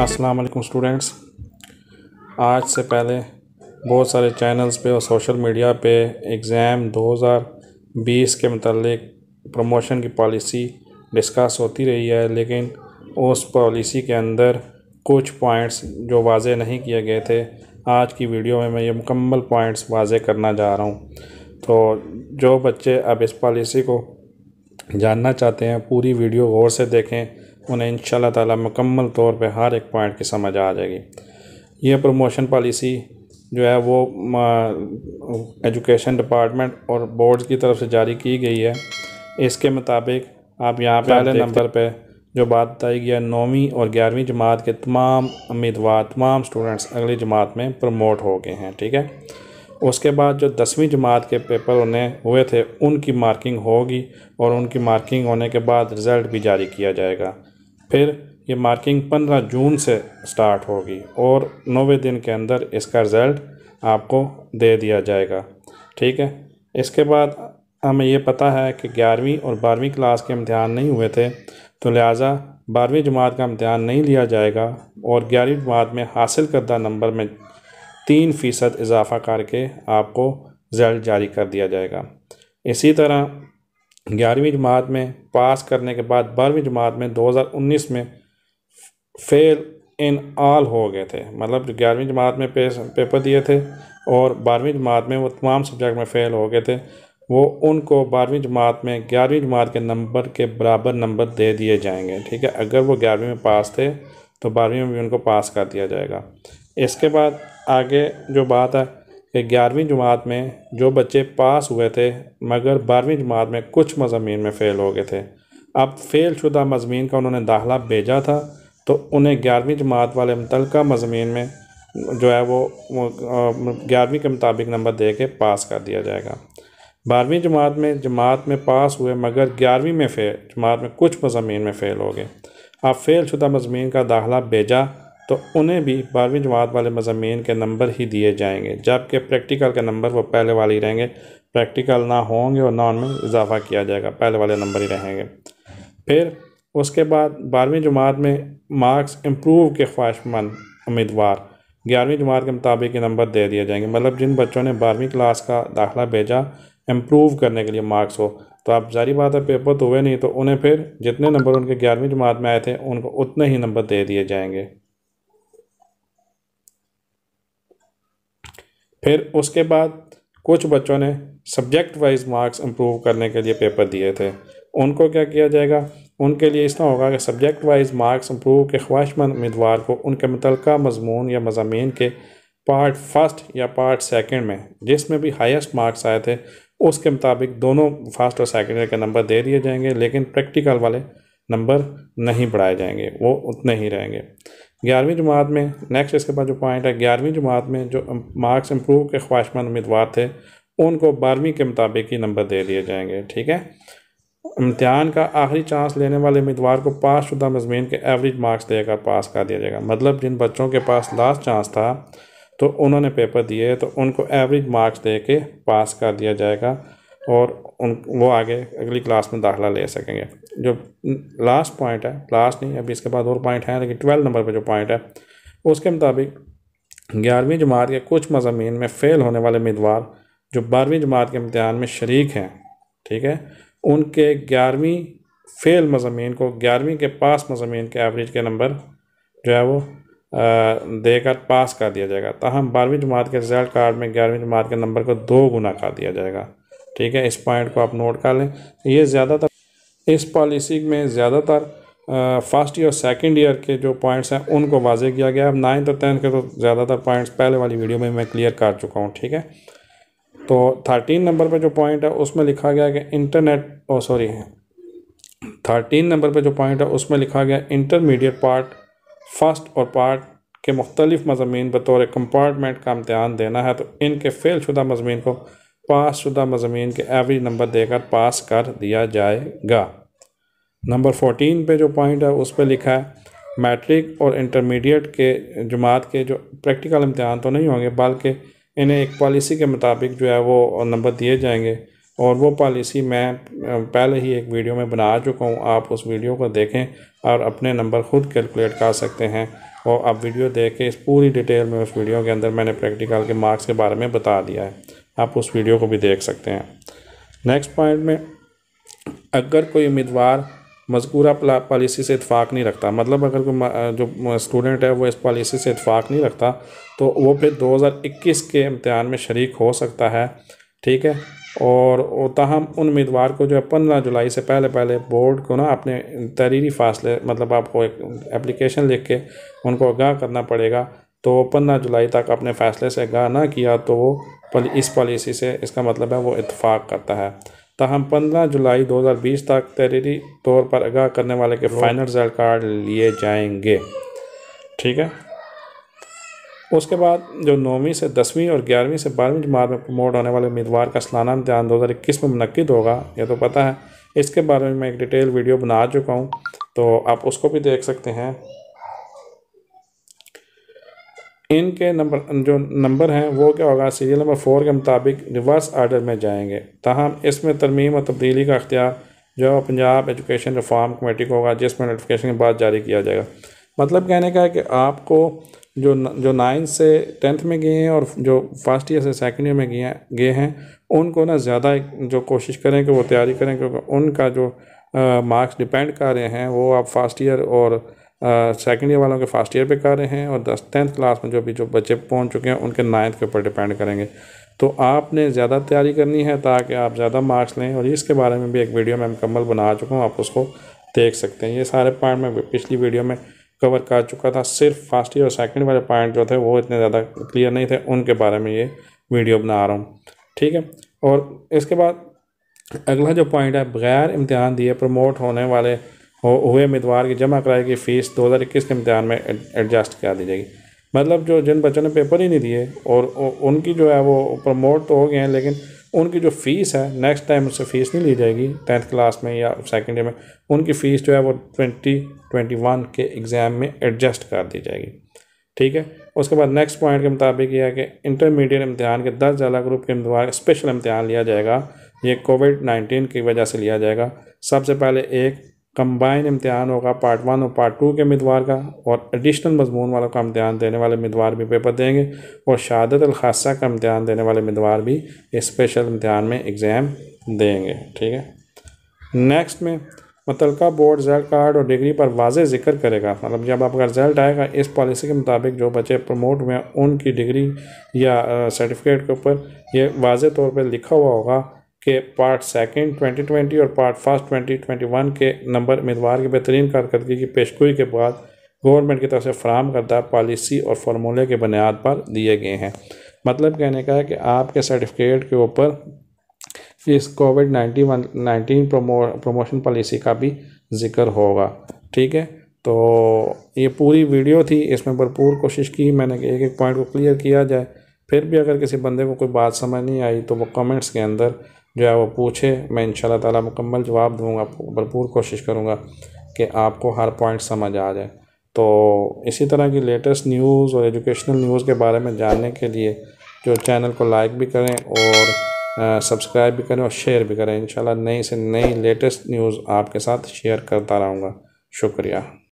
अस्सलाम वालेकुम स्टूडेंट्स आज से पहले बहुत सारे चैनल्स पे और सोशल मीडिया पे एग्ज़ाम 2020 के मतलब प्रमोशन की पॉलिसी डिस्कस होती रही है लेकिन उस पॉलिसी के अंदर कुछ पॉइंट्स जो वाजे नहीं किए गए थे आज की वीडियो में मैं ये मुकम्मल पॉइंट्स वाजे करना जा रहा हूँ तो जो बच्चे अब इस पॉलिसी को जानना चाहते हैं पूरी वीडियो गौर से देखें उन्हें इन ताला मुकम्मल तौर पे हर एक पॉइंट की समझ आ जाएगी ये प्रमोशन पॉलिसी जो है वो एजुकेशन डिपार्टमेंट और बोर्ड की तरफ से जारी की गई है इसके मुताबिक आप यहाँ पे पहले नंबर पे जो बात बताई गई है नौवीं और ग्यारहवीं जमात के तमाम उम्मीदवार तमाम स्टूडेंट्स अगली जमात में प्रमोट हो गए हैं ठीक है उसके बाद जो दसवीं जमात के पेपर उन्हें हुए थे उनकी मार्किंग होगी और उनकी मार्किंग होने के बाद रिज़ल्ट भी जारी किया जाएगा फिर ये मार्किंग 15 जून से स्टार्ट होगी और नौवे दिन के अंदर इसका रिज़ल्ट आपको दे दिया जाएगा ठीक है इसके बाद हमें ये पता है कि ग्यारहवीं और बारहवीं क्लास के इम्तहान नहीं हुए थे तो लिहाजा बारहवीं जमात का इम्तहान नहीं लिया जाएगा और ग्यारहवीं जमात में हासिल करदा नंबर में तीन फ़ीसद इजाफ़ा करके आपको रिज़ल्ट जारी कर दिया जाएगा इसी तरह ग्यारहवीं जमात में पास करने के बाद बारहवीं जमात में 2019 में फेल इन आल हो गए थे मतलब जो ग्यारहवीं जमात में पेपर दिए थे और बारहवीं जमात में वो तमाम सब्जेक्ट में फ़ेल हो गए थे वो उनको बारहवीं जमात में ग्यारहवीं जमात के नंबर के बराबर नंबर दे दिए जाएंगे ठीक है अगर वो ग्यारहवीं में पास थे तो बारहवीं में भी उनको पास कर दिया जाएगा इसके बाद आगे जो बात है कि ग्यारहवीं जमात में जो बच्चे पास हुए थे मगर बारहवीं जमात में कुछ मजामी में फ़ेल हो गए थे अब फ़ेल शुदा मजमीन का उन्होंने दाखिला भेजा था तो उन्हें ग्यारहवीं जमात वाले मुतलका मजमीन में जो है वो ग्यारहवीं के मुताबिक नंबर दे के पास कर दिया जाएगा बारहवीं जमात में जमात में पास हुए मगर ग्यारहवीं में फ़ेल जमात में कुछ मजामी में फ़ेल हो गए अब फ़ेल शुदा मजमीन का दाखिला भेजा तो उन्हें भी बारहवीं जमात वाले मजामीन के नंबर ही दिए जाएंगे जबकि प्रैक्टिकल के नंबर वो पहले वाले ही रहेंगे प्रैक्टिकल ना होंगे और ना उनमें इजाफा किया जाएगा पहले वाले नंबर ही रहेंगे फिर उसके बाद बारहवीं जमात में मार्क्स इम्प्रूव के ख्वाहिशमंद उम्मीदवार ग्यारहवीं जमात के मुताबिक ये नंबर दे दिए जाएंगे मतलब जिन बच्चों ने बारहवीं क्लास का दाखिला भेजा इम्प्रूव करने के लिए मार्क्स हो तो आप जारी बात है पेपर तो हुए नहीं तो उन्हें फिर जितने नंबर उनके ग्यारहवीं जमात में आए थे उनको उतने ही नंबर दे दिए जाएंगे फिर उसके बाद कुछ बच्चों ने सब्जेक्ट वाइज मार्क्स इम्प्रूव करने के लिए पेपर दिए थे उनको क्या किया जाएगा उनके लिए इस तरह होगा कि सब्जेक्ट वाइज मार्क्स इम्प्रूव के ख्वाहिशमंद उम्मीदवार को उनके मुतल मजमून या मजामी के पार्ट फर्स्ट या पार्ट सेकंड में जिसमें भी हाईएस्ट मार्क्स आए थे उसके मुताबिक दोनों फर्स्ट और सेकेंड के नंबर दे दिए जाएंगे लेकिन प्रैक्टिकल वाले नंबर नहीं बढ़ाए जाएंगे वो उतने ही रहेंगे ग्यारहवीं जमात में नेक्स्ट इसके बाद जो पॉइंट है ग्यारहवीं जमात में जो मार्क्स इम्प्रूव के ख्वाहिशमंद उम्मीदवार थे उनको बारहवीं के मुताबिक ही नंबर दे दिए जाएंगे ठीक है इम्तहान का आखिरी चांस लेने वाले उम्मीदवार को पास शुदा मजमीन के एवरेज मार्क्स देकर पास कर दिया जाएगा मतलब जिन बच्चों के पास लास्ट चांस था तो उन्होंने पेपर दिए तो उनको एवरेज मार्क्स दे के पास कर दिया जाएगा और उन वो आगे अगली क्लास में दाखिला ले सकेंगे जो लास्ट पॉइंट है लास्ट नहीं अभी इसके बाद और पॉइंट हैं लेकिन ट्वेल्थ नंबर पर जो पॉइंट है उसके मुताबिक ग्यारहवीं जमात के कुछ मजामी में फ़ेल होने वाले उम्मीदवार जो बारहवीं जमात के इम्तहान में शरीक हैं ठीक है उनके ग्यारहवीं फ़ेल मजामी को ग्यारहवीं के पास मजामी के एवरेज के नंबर जो है वो देकर पास कर दिया जाएगा ताहम बारहवीं जमात के रिज़ल्ट कार्ड में ग्यारहवीं जमात के नंबर को दो गुना कर दिया जाएगा ठीक है इस पॉइंट को आप नोट कर लें ये ज़्यादातर इस पॉलिसी में ज़्यादातर फर्स्ट ईयर सेकंड ईयर के जो पॉइंट्स हैं उनको वाजे किया गया अब नाइन्थ और टेंथ के तो ज़्यादातर पॉइंट्स पहले वाली वीडियो में मैं क्लियर कर चुका हूँ ठीक है तो थर्टीन नंबर पर जो पॉइंट है उसमें लिखा गया कि internet oh sorry thirteen number पर जो पॉइंट है उसमें लिखा गया इंटरमीडिएट पार्ट फर्स्ट और पार्ट के मुख्तलिफ मजामी बतौर कंपार्टमेंट का इम्तहान देना है तो इनके फेल शुदा मजमीन को शुदा मजामीन के एवरेज नंबर देकर पास कर दिया जाएगा नंबर फोटीन पे जो पॉइंट है उस पर लिखा है मैट्रिक और इंटरमीडिएट के जमात के जो प्रैक्टिकल इम्तहान तो नहीं होंगे बल्कि इन्हें एक पॉलिसी के मुताबिक जो है वो नंबर दिए जाएंगे और वो पॉलिसी मैं पहले ही एक वीडियो में बना चुका हूँ आप उस वीडियो को देखें और अपने नंबर खुद कैलकुलेट कर सकते हैं और आप वीडियो देख के इस पूरी डिटेल में उस वीडियो के अंदर मैंने प्रैक्टिकल के मार्क्स के बारे में बता दिया है आप उस वीडियो को भी देख सकते हैं नेक्स्ट पॉइंट में अगर कोई उम्मीदवार मजकूरा पॉलिसी से इतफाक़ नहीं रखता मतलब अगर कोई जो स्टूडेंट है वो इस पॉलिसी से इतफाक़ नहीं रखता तो वो फिर 2021 के इम्तहान में शरीक हो सकता है ठीक है और तहम उन उम्मीदवार को जो है पंद्रह जुलाई से पहले पहले बोर्ड को ना अपने तहरीरी फासले मतलब आपको एक एप्लीकेशन लिख के उनको आगाह करना पड़ेगा तो पंद्रह जुलाई तक अपने फ़ैसले से आगाह ना किया तो वो इस पॉलिसी से इसका मतलब है वो इतफाक़ करता है तहम पंद्रह जुलाई 2020 तक तहरीरी तौर पर आगाह करने वाले के फाइनल रिजल्ट कार्ड लिए जाएंगे ठीक है उसके बाद जो नौवीं से दसवीं और ग्यारहवीं से बारहवीं जमात में प्रमोट होने वाले उम्मीदवार का सालाना इम्तहान दो हज़ार इक्कीस में मनद होगा ये तो पता है इसके बारे में मैं एक डिटेल वीडियो बना चुका हूँ तो आप उसको भी देख सकते हैं इनके नंबर जो नंबर हैं वो क्या होगा सीरियल नंबर फोर के मुताबिक रिवर्स आर्डर में जाएंगे तहम इसमें तरमीम और तब्दीली का अख्तियार जो है पंजाब एजुकेशन रिफॉर्म कमेटी को होगा जिसमें नोटिफिकेशन के बाद जारी किया जाएगा मतलब कहने का है कि आपको जो जो नाइन्थ से टेंथ में गए हैं और जो फर्स्ट ईयर से सेकेंड ईयर में गए गए हैं उनको ना ज़्यादा जो कोशिश करें कि वो तैयारी करें क्योंकि उनका जो मार्क्स डिपेंड कर रहे हैं वो आप फर्स्ट ईयर और सेकेंड ईयर वालों के फर्स्ट ईयर पे कर रहे हैं और दस टेंथ क्लास में जो भी जो बच्चे पहुंच चुके हैं उनके नाइन्थ के ऊपर डिपेंड करेंगे तो आपने ज़्यादा तैयारी करनी है ताकि आप ज़्यादा मार्क्स लें और इसके बारे में भी एक वीडियो मैं मुकम्मल बना चुका हूँ आप उसको देख सकते हैं ये सारे पॉइंट मैं पिछली वीडियो में कवर कर चुका था सिर्फ फर्स्ट ईयर और सेकेंड वाले पॉइंट जो थे वो इतने ज़्यादा क्लियर नहीं थे उनके बारे में ये वीडियो बना रहा हूँ ठीक है और इसके बाद अगला जो पॉइंट है बगैर इम्तहान दिए प्रमोट होने वाले हुए उम्मीदवार की जमा कराई गई फीस दो हज़ार इक्कीस के इम्तहान में एडजस्ट करा दी जाएगी मतलब जो जिन बच्चों ने पेपर ही नहीं दिए और उनकी जो है वो प्रमोट तो हो गए हैं लेकिन उनकी जो फ़ीस है नेक्स्ट टाइम उससे फ़ीस नहीं ली जाएगी टेंथ क्लास में या सेकेंड ईयर में उनकी फ़ीस जो है वो ट्वेंटी ट्वेंटी वन के एग्ज़ाम में एडजस्ट कर दी जाएगी ठीक है उसके बाद नेक्स्ट पॉइंट के मुताबिक यह है कि इंटरमीडिएट इम्तहान के दस ज़्यादा ग्रुप के उम्मीदवार स्पेशल इम्तहान लिया जाएगा ये कोविड नाइन्टीन की वजह से लिया जाएगा सबसे पहले एक कंबाइन इम्तहान होगा पार्ट वन और पार्ट टू के उम्मीदवार का और एडिशनल मजमून वालों का इम्तहान देने वाले उम्मीदवार भी पेपर देंगे और शहादत अलखासा का इम्तहान देने वाले उम्मीदवार भी स्पेशल इम्तहान में एग्ज़ाम देंगे ठीक है नेक्स्ट में मुतलका बोर्ड रिजल्ट कार्ड और डिग्री पर वाज जिक्र करेगा मतलब जब आपका रिजल्ट आएगा इस पॉलिसी के मुताबिक जो बच्चे प्रमोट हुए उनकी डिग्री या सर्टिफिकेट के ऊपर ये वाज तौर पर लिखा हुआ होगा के पार्ट सेकंड 2020 और पार्ट फर्स्ट 2021 के नंबर उम्मीदवार की बेहतरीन कारकर्दगी की पेशगोई के बाद गवर्नमेंट की तरफ से फ्राहम करदा पॉलिसी और फार्मूले के बुनियाद पर दिए गए हैं मतलब कहने का है कि आपके सर्टिफिकेट के ऊपर इस COVID nineteen nineteen promotion policy का भी जिक्र होगा ठीक है तो ये पूरी वीडियो थी इसमें भरपूर कोशिश की मैंने एक एक पॉइंट को क्लियर किया जाए फिर भी अगर किसी बंदे को कोई बात समझ नहीं आई तो वो कमेंट्स के अंदर જો આપ પૂછે મેં ઇન્શાઅલ્લાહ તઆલા મુકम्मલ જવાબ દઉંગા ભરપૂર કોશિશ કરુંગા કે આપકો હર પોઈન્ટ સમજ આ જાય તો ઇસી તરહ કે લેટેસ્ટ ન્યૂઝ ઓર એજ્યુકેશનલ ન્યૂઝ કે બારે મે જાણને કે લિયે જો ચેનલ કો લાઈક ભી કરે ઓર સબસ્ક્રાઇબ ભી કરે ઓર શેર ભી કરે ઇન્શાઅલ્લાહ નઈ સે નઈ લેટેસ્ટ ન્યૂઝ આપકે સાથ શેર કરતા રહાંગા શુક્રિયા